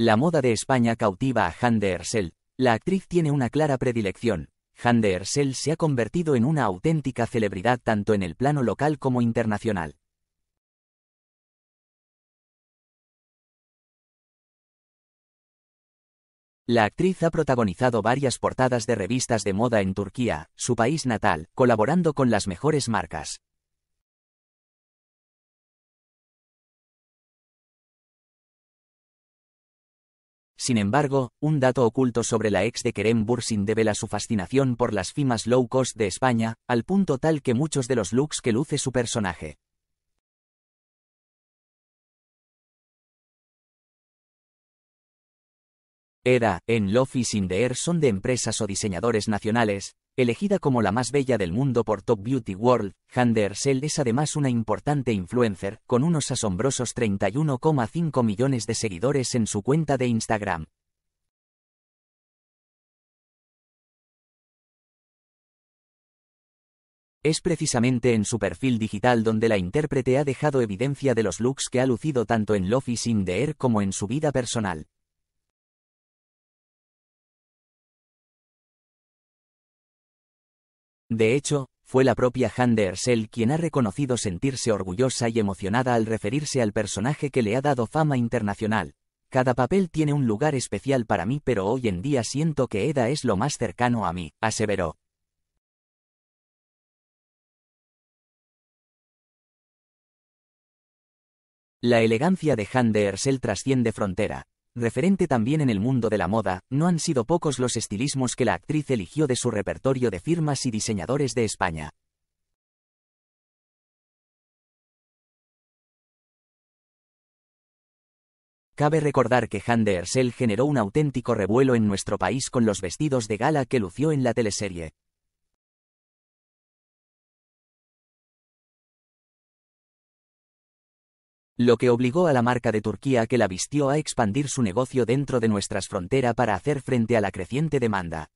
La moda de España cautiva a Hande Ersel. La actriz tiene una clara predilección. Hande Ersel se ha convertido en una auténtica celebridad tanto en el plano local como internacional. La actriz ha protagonizado varias portadas de revistas de moda en Turquía, su país natal, colaborando con las mejores marcas. Sin embargo, un dato oculto sobre la ex de Kerem Bursin devela su fascinación por las fimas low cost de España, al punto tal que muchos de los looks que luce su personaje. ERA, en Lofis sin de son de empresas o diseñadores nacionales, Elegida como la más bella del mundo por Top Beauty World, Hande Ersel es además una importante influencer, con unos asombrosos 31,5 millones de seguidores en su cuenta de Instagram. Es precisamente en su perfil digital donde la intérprete ha dejado evidencia de los looks que ha lucido tanto en Love is in the Air como en su vida personal. De hecho, fue la propia Han de Ersel quien ha reconocido sentirse orgullosa y emocionada al referirse al personaje que le ha dado fama internacional. Cada papel tiene un lugar especial para mí pero hoy en día siento que Eda es lo más cercano a mí, aseveró. La elegancia de Han de Ersel trasciende frontera, Referente también en el mundo de la moda, no han sido pocos los estilismos que la actriz eligió de su repertorio de firmas y diseñadores de España. Cabe recordar que Han de Ersel generó un auténtico revuelo en nuestro país con los vestidos de gala que lució en la teleserie. lo que obligó a la marca de Turquía que la vistió a expandir su negocio dentro de nuestras fronteras para hacer frente a la creciente demanda.